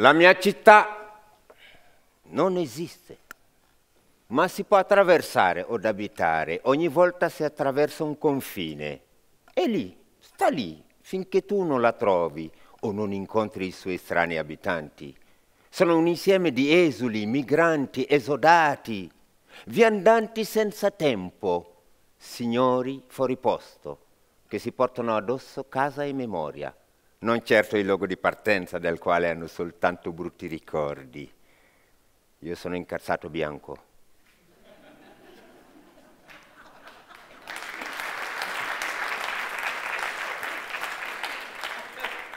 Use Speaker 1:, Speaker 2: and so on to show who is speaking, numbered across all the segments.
Speaker 1: La mia città non esiste, ma si può attraversare o abitare. Ogni volta si attraversa un confine. E lì, sta lì, finché tu non la trovi o non incontri i suoi strani abitanti. Sono un insieme di esuli, migranti, esodati, viandanti senza tempo, signori fuori posto, che si portano addosso casa e memoria non certo il luogo di partenza del quale hanno soltanto brutti ricordi. Io sono incazzato bianco.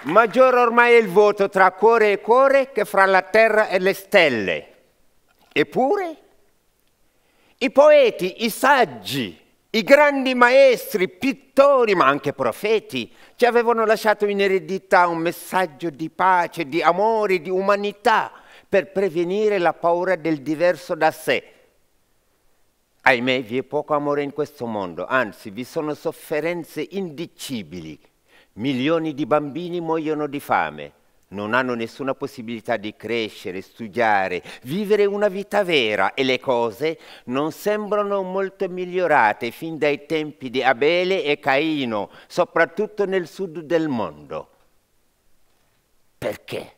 Speaker 1: Maggiore ormai è il voto tra cuore e cuore che fra la terra e le stelle. Eppure, i poeti, i saggi, i grandi maestri, pittori, ma anche profeti, ci avevano lasciato in eredità un messaggio di pace, di amore, di umanità, per prevenire la paura del diverso da sé. Ahimè, vi è poco amore in questo mondo, anzi vi sono sofferenze indicibili. Milioni di bambini muoiono di fame, non hanno nessuna possibilità di crescere, studiare, vivere una vita vera e le cose non sembrano molto migliorate fin dai tempi di Abele e Caino, soprattutto nel sud del mondo. Perché?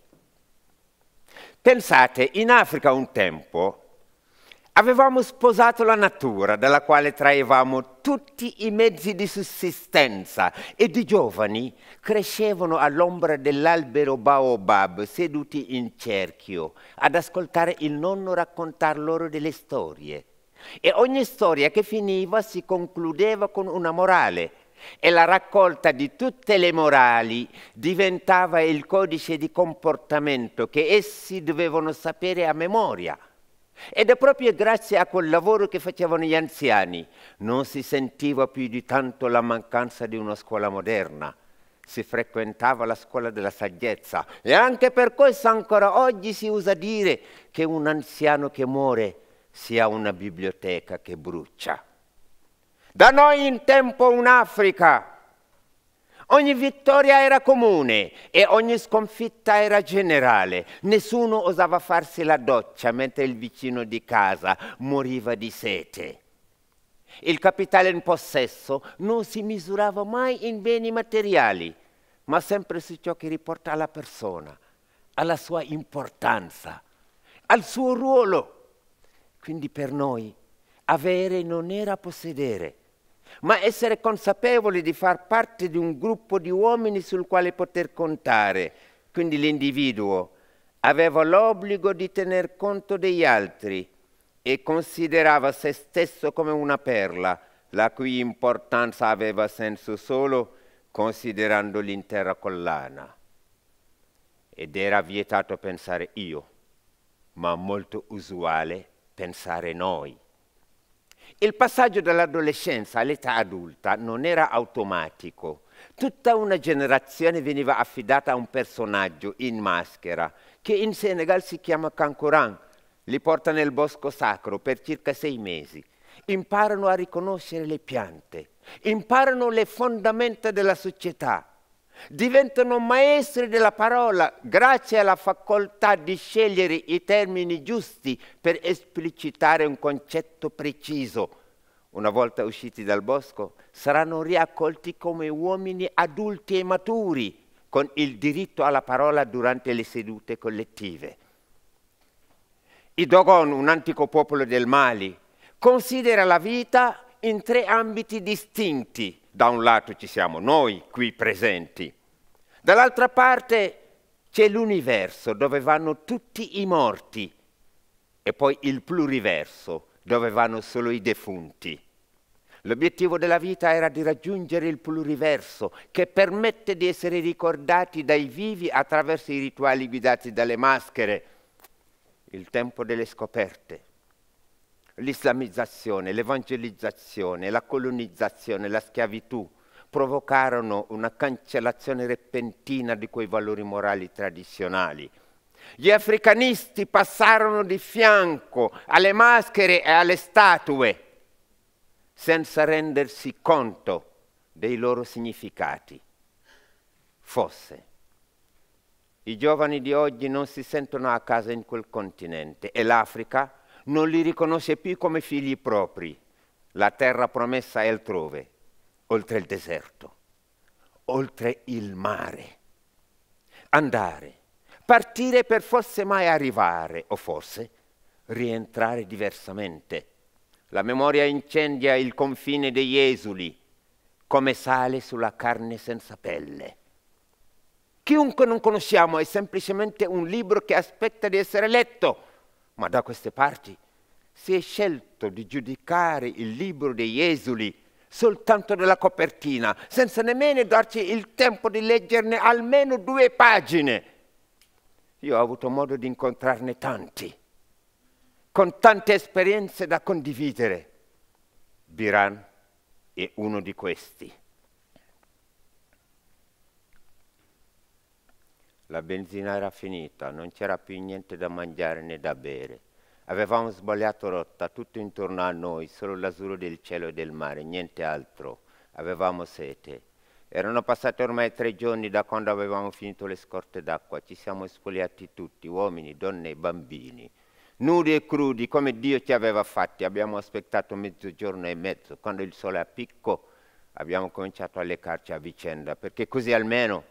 Speaker 1: Pensate, in Africa un tempo Avevamo sposato la natura dalla quale traevamo tutti i mezzi di sussistenza e i giovani crescevano all'ombra dell'albero baobab seduti in cerchio ad ascoltare il nonno raccontar loro delle storie. E ogni storia che finiva si concludeva con una morale e la raccolta di tutte le morali diventava il codice di comportamento che essi dovevano sapere a memoria. Ed è proprio grazie a quel lavoro che facevano gli anziani non si sentiva più di tanto la mancanza di una scuola moderna. Si frequentava la scuola della saggezza e anche per questo ancora oggi si usa dire che un anziano che muore sia una biblioteca che brucia. Da noi in tempo un'Africa Ogni vittoria era comune e ogni sconfitta era generale. Nessuno osava farsi la doccia mentre il vicino di casa moriva di sete. Il capitale in possesso non si misurava mai in beni materiali, ma sempre su ciò che riporta alla persona, alla sua importanza, al suo ruolo. Quindi per noi avere non era possedere ma essere consapevoli di far parte di un gruppo di uomini sul quale poter contare, quindi l'individuo, aveva l'obbligo di tener conto degli altri e considerava se stesso come una perla, la cui importanza aveva senso solo considerando l'intera collana. Ed era vietato pensare io, ma molto usuale pensare noi. Il passaggio dall'adolescenza all'età adulta non era automatico. Tutta una generazione veniva affidata a un personaggio in maschera, che in Senegal si chiama Kankoran. Li porta nel bosco sacro per circa sei mesi. Imparano a riconoscere le piante, imparano le fondamenta della società diventano maestri della parola grazie alla facoltà di scegliere i termini giusti per esplicitare un concetto preciso. Una volta usciti dal bosco, saranno riaccolti come uomini adulti e maturi, con il diritto alla parola durante le sedute collettive. I Dogon, un antico popolo del Mali, considera la vita in tre ambiti distinti. Da un lato ci siamo noi qui presenti, dall'altra parte c'è l'universo dove vanno tutti i morti e poi il pluriverso dove vanno solo i defunti. L'obiettivo della vita era di raggiungere il pluriverso che permette di essere ricordati dai vivi attraverso i rituali guidati dalle maschere, il tempo delle scoperte, l'islamizzazione, l'evangelizzazione, la colonizzazione, la schiavitù provocarono una cancellazione repentina di quei valori morali tradizionali. Gli africanisti passarono di fianco alle maschere e alle statue senza rendersi conto dei loro significati. Fosse. I giovani di oggi non si sentono a casa in quel continente e l'Africa non li riconosce più come figli propri. La terra promessa è altrove, oltre il deserto, oltre il mare. Andare, partire per forse mai arrivare, o forse rientrare diversamente. La memoria incendia il confine degli esuli, come sale sulla carne senza pelle. Chiunque non conosciamo è semplicemente un libro che aspetta di essere letto ma da queste parti si è scelto di giudicare il libro degli esuli soltanto dalla copertina, senza nemmeno darci il tempo di leggerne almeno due pagine. Io ho avuto modo di incontrarne tanti, con tante esperienze da condividere. Biran è uno di questi. La benzina era finita, non c'era più niente da mangiare né da bere. Avevamo sbagliato rotta, tutto intorno a noi, solo l'azuro del cielo e del mare, niente altro. Avevamo sete. Erano passati ormai tre giorni da quando avevamo finito le scorte d'acqua. Ci siamo spogliati tutti, uomini, donne e bambini. Nudi e crudi, come Dio ci aveva fatti. Abbiamo aspettato mezzogiorno e mezzo. Quando il sole a picco abbiamo cominciato a leccarci a vicenda, perché così almeno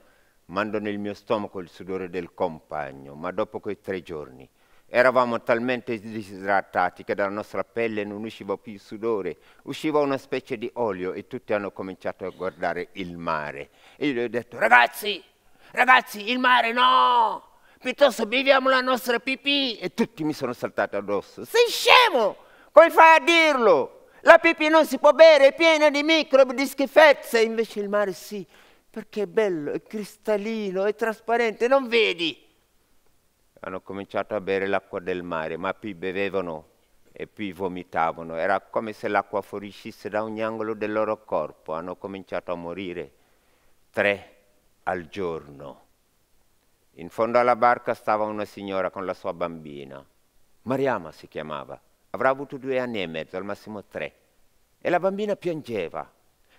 Speaker 1: mando nel mio stomaco il sudore del compagno, ma dopo quei tre giorni eravamo talmente disidratati che dalla nostra pelle non usciva più il sudore, usciva una specie di olio e tutti hanno cominciato a guardare il mare. E io gli ho detto, ragazzi, ragazzi, il mare no! Piuttosto beviamo la nostra pipì! E tutti mi sono saltati addosso. Sei scemo! Come fai a dirlo? La pipì non si può bere, è piena di microbi, di schifezze, invece il mare sì perché è bello, è cristallino, è trasparente, non vedi. Hanno cominciato a bere l'acqua del mare, ma più bevevano e più vomitavano. Era come se l'acqua fuoriuscisse da ogni angolo del loro corpo. Hanno cominciato a morire tre al giorno. In fondo alla barca stava una signora con la sua bambina. Mariama si chiamava. Avrà avuto due anni e mezzo, al massimo tre. E la bambina piangeva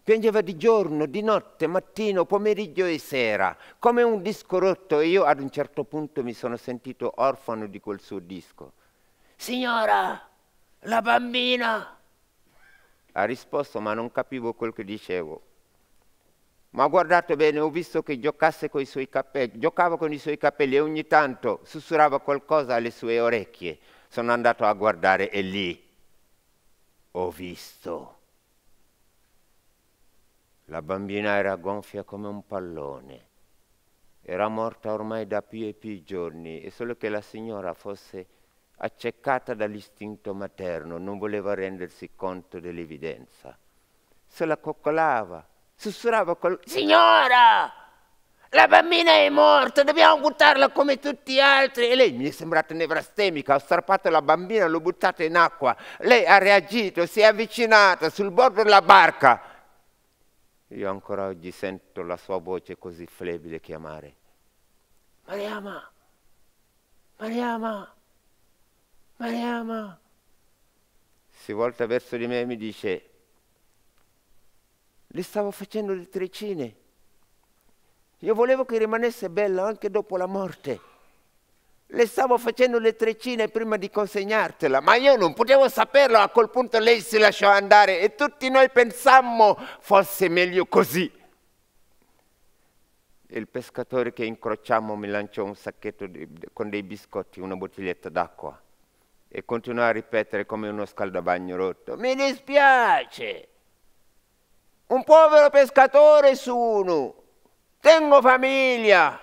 Speaker 1: Piangeva di giorno, di notte, mattino, pomeriggio e sera, come un disco rotto e io ad un certo punto mi sono sentito orfano di quel suo disco. Signora, la bambina! Ha risposto ma non capivo quel che dicevo. Ma ho guardato bene, ho visto che giocasse con i suoi capelli, giocava con i suoi capelli e ogni tanto sussurrava qualcosa alle sue orecchie. Sono andato a guardare e lì ho visto la bambina era gonfia come un pallone, era morta ormai da più e più giorni e solo che la signora fosse acceccata dall'istinto materno, non voleva rendersi conto dell'evidenza. Se la coccolava, sussurrava col... Signora! La bambina è morta, dobbiamo buttarla come tutti gli altri. E lei mi è sembrata nevrastemica, ho strappato la bambina, l'ho buttata in acqua. Lei ha reagito, si è avvicinata sul bordo della barca io ancora oggi sento la sua voce così flebile chiamare. Mariama! Mariama! Mariama! Si volta verso di me e mi dice, le stavo facendo le trecine. Io volevo che rimanesse bella anche dopo la morte le stavo facendo le treccine prima di consegnartela, ma io non potevo saperlo, a quel punto lei si lasciò andare e tutti noi pensammo fosse meglio così. Il pescatore che incrociamo mi lanciò un sacchetto di, con dei biscotti, una bottiglietta d'acqua e continuò a ripetere come uno scaldabagno rotto, mi dispiace, un povero pescatore sono, tengo famiglia,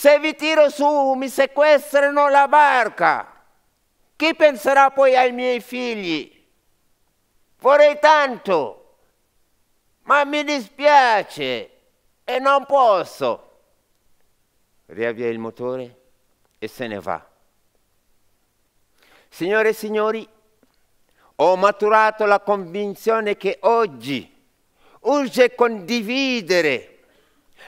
Speaker 1: se vi tiro su mi sequestrano la barca. Chi penserà poi ai miei figli? Vorrei tanto, ma mi dispiace e non posso. Riavvia il motore e se ne va. Signore e signori, ho maturato la convinzione che oggi urge condividere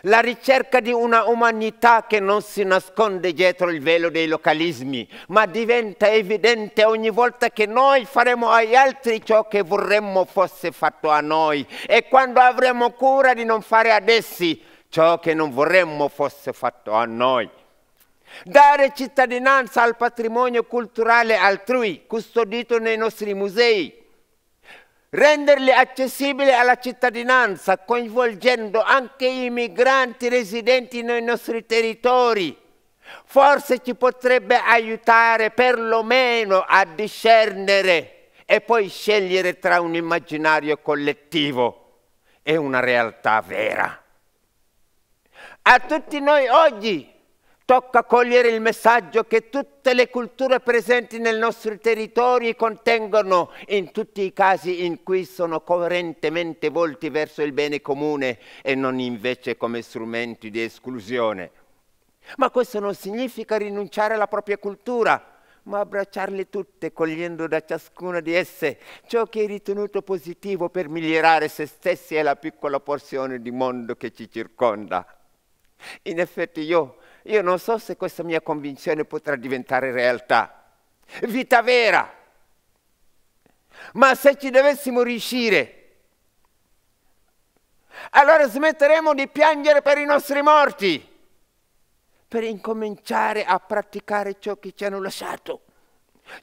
Speaker 1: la ricerca di una umanità che non si nasconde dietro il velo dei localismi, ma diventa evidente ogni volta che noi faremo agli altri ciò che vorremmo fosse fatto a noi e quando avremo cura di non fare ad essi ciò che non vorremmo fosse fatto a noi. Dare cittadinanza al patrimonio culturale altrui, custodito nei nostri musei, renderli accessibili alla cittadinanza, coinvolgendo anche i migranti residenti nei nostri territori. Forse ci potrebbe aiutare perlomeno a discernere e poi scegliere tra un immaginario collettivo e una realtà vera. A tutti noi oggi tocca cogliere il messaggio che tutte le culture presenti nel nostro territorio contengono in tutti i casi in cui sono coerentemente volti verso il bene comune e non invece come strumenti di esclusione. Ma questo non significa rinunciare alla propria cultura, ma abbracciarle tutte cogliendo da ciascuna di esse ciò che è ritenuto positivo per migliorare se stessi e la piccola porzione di mondo che ci circonda. In effetti io io non so se questa mia convinzione potrà diventare realtà, vita vera. Ma se ci dovessimo riuscire, allora smetteremo di piangere per i nostri morti, per incominciare a praticare ciò che ci hanno lasciato,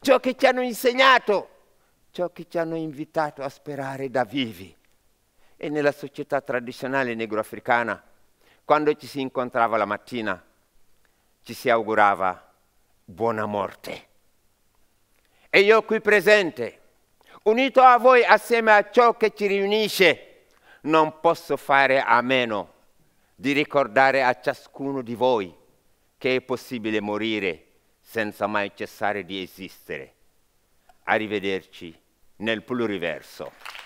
Speaker 1: ciò che ci hanno insegnato, ciò che ci hanno invitato a sperare da vivi. E nella società tradizionale negroafricana, quando ci si incontrava la mattina, ci si augurava buona morte. E io qui presente, unito a voi assieme a ciò che ci riunisce, non posso fare a meno di ricordare a ciascuno di voi che è possibile morire senza mai cessare di esistere. Arrivederci nel pluriverso.